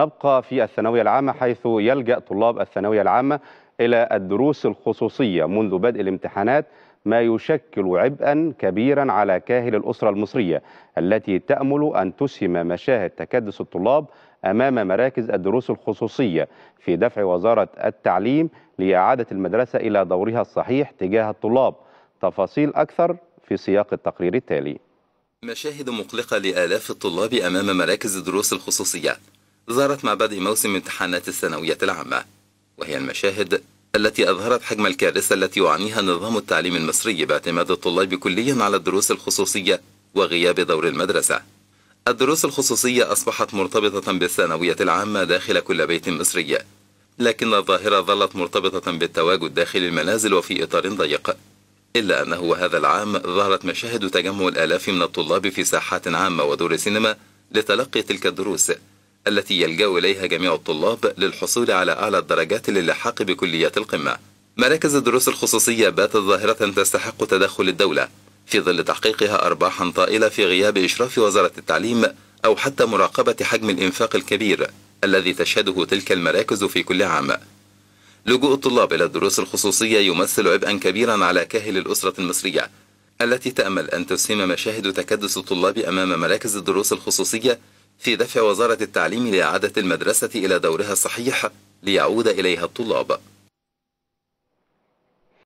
نبقى في الثانوية العامة حيث يلجأ طلاب الثانوية العامة إلى الدروس الخصوصية منذ بدء الامتحانات ما يشكل عبئا كبيرا على كاهل الأسرة المصرية التي تأمل أن تسهم مشاهد تكدس الطلاب أمام مراكز الدروس الخصوصية في دفع وزارة التعليم لإعادة المدرسة إلى دورها الصحيح تجاه الطلاب تفاصيل أكثر في سياق التقرير التالي مشاهد مقلقة لآلاف الطلاب أمام مراكز الدروس الخصوصية ظهرت مع بدء موسم امتحانات الثانوية العامة وهي المشاهد التي أظهرت حجم الكارثة التي يعانيها نظام التعليم المصري باعتماد الطلاب كليا على الدروس الخصوصية وغياب دور المدرسة الدروس الخصوصية أصبحت مرتبطة بالثانوية العامة داخل كل بيت مصري لكن الظاهرة ظلت مرتبطة بالتواجد داخل المنازل وفي إطار ضيق إلا أنه هذا العام ظهرت مشاهد تجمع الآلاف من الطلاب في ساحات عامة ودور سينما لتلقي تلك الدروس التي يلجأ إليها جميع الطلاب للحصول على أعلى الدرجات للحاق بكليات القمة مراكز الدروس الخصوصية باتت ظاهرة تستحق تدخل الدولة في ظل تحقيقها أرباحا طائلة في غياب إشراف وزارة التعليم أو حتى مراقبة حجم الإنفاق الكبير الذي تشهده تلك المراكز في كل عام لجوء الطلاب إلى الدروس الخصوصية يمثل عبئا كبيرا على كاهل الأسرة المصرية التي تأمل أن تسهم مشاهد تكدس الطلاب أمام مراكز الدروس الخصوصية في دفع وزارة التعليم لإعادة المدرسة إلى دورها الصحيح ليعود إليها الطلاب